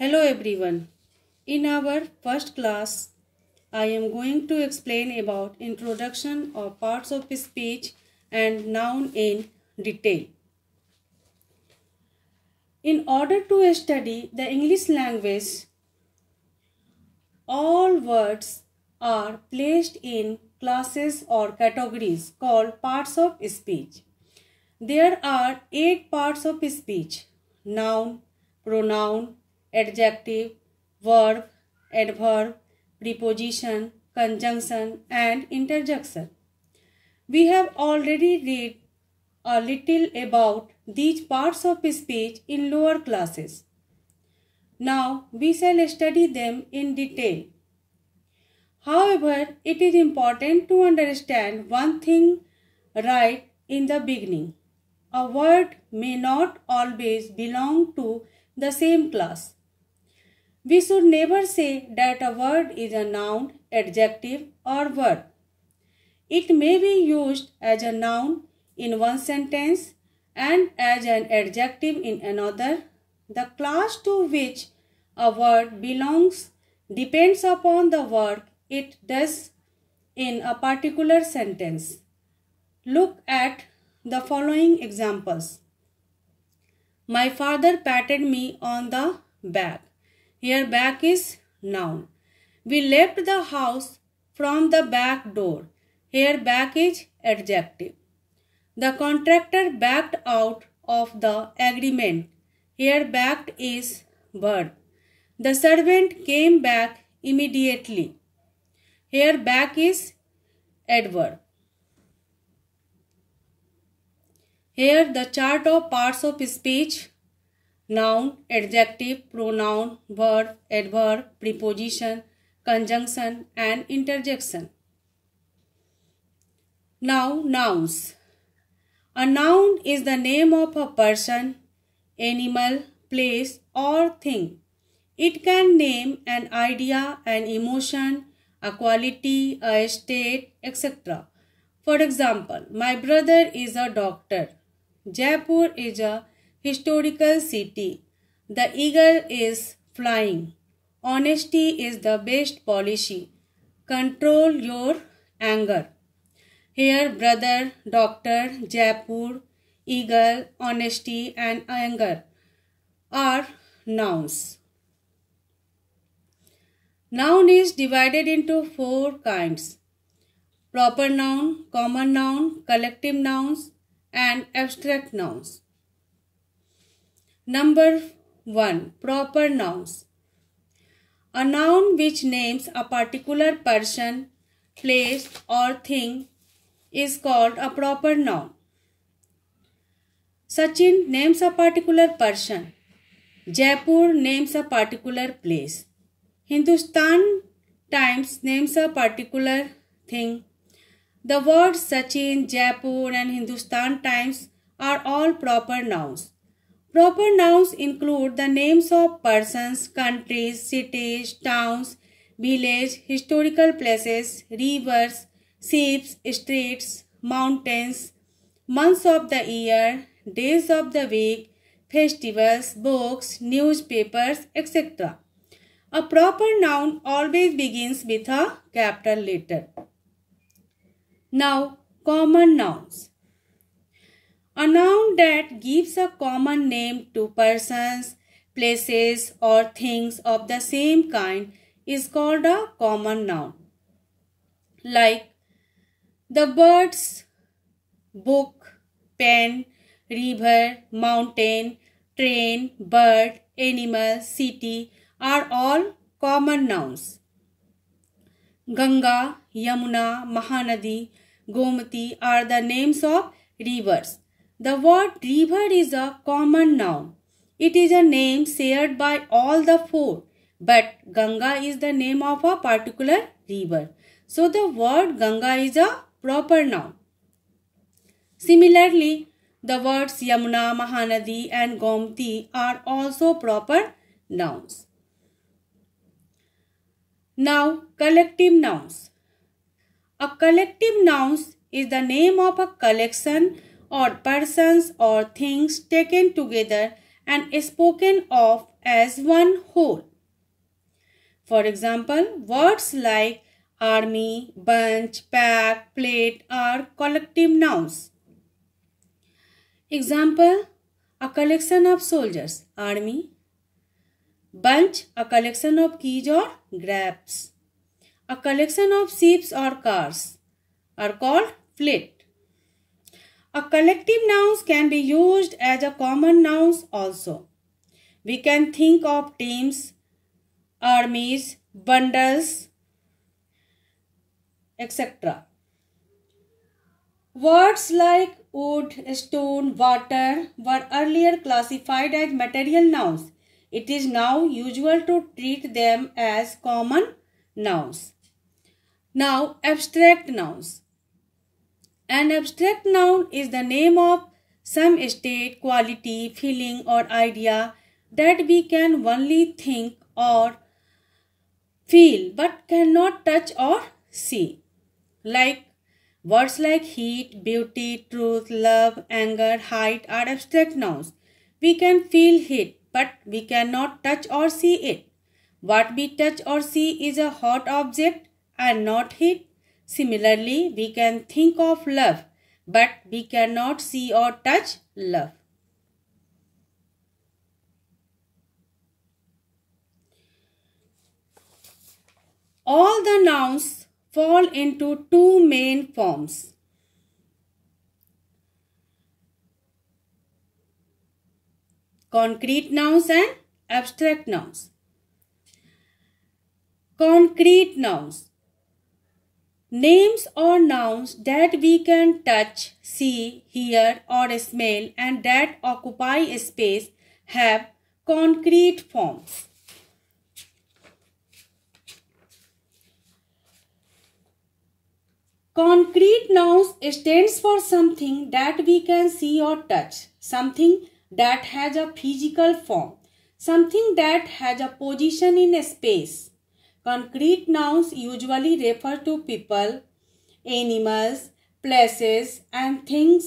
Hello everyone. In our first class, I am going to explain about introduction of parts of speech and noun in detail. In order to study the English language, all words are placed in classes or categories called parts of speech. There are eight parts of speech, noun, pronoun, adjective, verb, adverb, preposition, conjunction and interjection. We have already read a little about these parts of speech in lower classes. Now we shall study them in detail. However, it is important to understand one thing right in the beginning. A word may not always belong to the same class. We should never say that a word is a noun, adjective or verb. It may be used as a noun in one sentence and as an adjective in another. The class to which a word belongs depends upon the work it does in a particular sentence. Look at the following examples. My father patted me on the back. Here back is noun. We left the house from the back door. Here back is adjective. The contractor backed out of the agreement. Here backed is verb. The servant came back immediately. Here back is adverb. Here the chart of parts of speech noun, adjective, pronoun, verb, adverb, preposition, conjunction and interjection. Now nouns. A noun is the name of a person, animal, place or thing. It can name an idea, an emotion, a quality, a state, etc. For example, my brother is a doctor. Jaipur is a historical city. The eagle is flying. Honesty is the best policy. Control your anger. Here, brother, doctor, Jaipur, eagle, honesty, and anger are nouns. Noun is divided into four kinds. Proper noun, common noun, collective nouns, and abstract nouns. Number 1. Proper nouns. A noun which names a particular person, place or thing is called a proper noun. Sachin names a particular person. Jaipur names a particular place. Hindustan Times names a particular thing. The words Sachin, Jaipur and Hindustan Times are all proper nouns. Proper nouns include the names of persons, countries, cities, towns, villages, historical places, rivers, ships, streets, mountains, months of the year, days of the week, festivals, books, newspapers, etc. A proper noun always begins with a capital letter. Now, common nouns. A noun that gives a common name to persons, places or things of the same kind is called a common noun. Like the birds, book, pen, river, mountain, train, bird, animal, city are all common nouns. Ganga, Yamuna, Mahanadi, Gomati are the names of rivers. The word river is a common noun. It is a name shared by all the four, but Ganga is the name of a particular river. So the word Ganga is a proper noun. Similarly, the words Yamuna, Mahanadi and Gomti are also proper nouns. Now, collective nouns. A collective noun is the name of a collection or persons or things taken together and spoken of as one whole. For example, words like army, bunch, pack, plate are collective nouns. Example, a collection of soldiers, army. Bunch, a collection of keys or grabs, A collection of ships or cars are called fleet. A collective nouns can be used as a common nouns also. We can think of teams, armies, bundles, etc. Words like wood, stone, water were earlier classified as material nouns. It is now usual to treat them as common nouns. Now, abstract nouns. An abstract noun is the name of some state, quality, feeling or idea that we can only think or feel but cannot touch or see. Like words like heat, beauty, truth, love, anger, height are abstract nouns. We can feel heat but we cannot touch or see it. What we touch or see is a hot object and not heat. Similarly, we can think of love, but we cannot see or touch love. All the nouns fall into two main forms. Concrete nouns and abstract nouns. Concrete nouns Names or nouns that we can touch, see, hear or smell and that occupy space have concrete forms. Concrete nouns stands for something that we can see or touch, something that has a physical form, something that has a position in a space. Concrete nouns usually refer to people, animals, places, and things.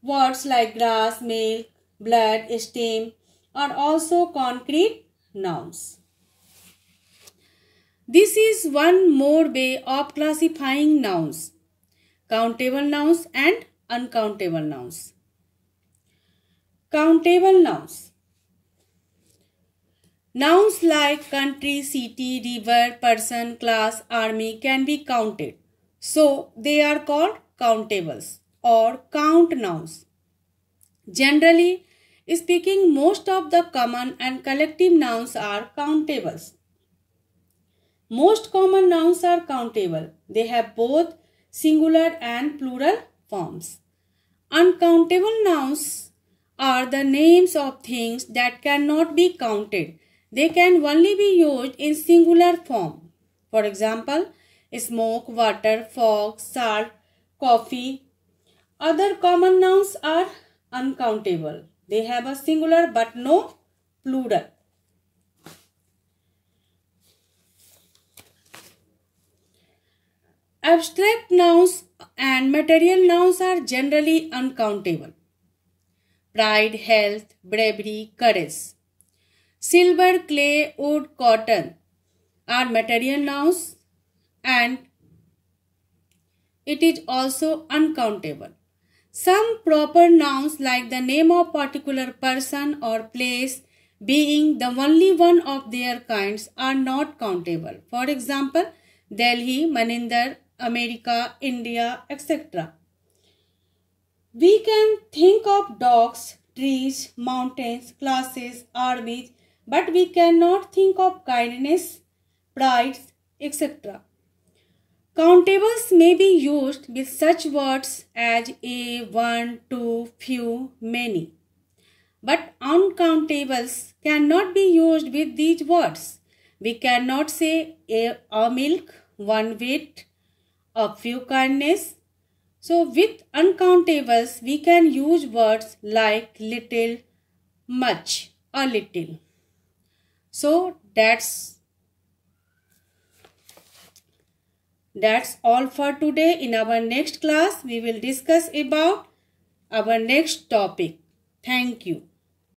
Words like grass, milk, blood, steam are also concrete nouns. This is one more way of classifying nouns, countable nouns and uncountable nouns. Countable nouns. Nouns like country, city, river, person, class, army can be counted. So they are called countables or count nouns. Generally speaking, most of the common and collective nouns are countables. Most common nouns are countable. They have both singular and plural forms. Uncountable nouns are the names of things that cannot be counted they can only be used in singular form. For example, smoke, water, fog, salt, coffee. Other common nouns are uncountable. They have a singular but no plural. Abstract nouns and material nouns are generally uncountable. Pride, health, bravery, courage. Silver, clay, wood, cotton are material nouns and it is also uncountable. Some proper nouns like the name of particular person or place being the only one of their kinds are not countable. For example, Delhi, Maninder, America, India, etc. We can think of dogs, trees, mountains, classes, armies, but we cannot think of kindness, pride, etc. Countables may be used with such words as a, one, two, few, many. But uncountables cannot be used with these words. We cannot say a, a milk, one wit, a few kindness. So with uncountables, we can use words like little, much, a little so that's that's all for today in our next class we will discuss about our next topic thank you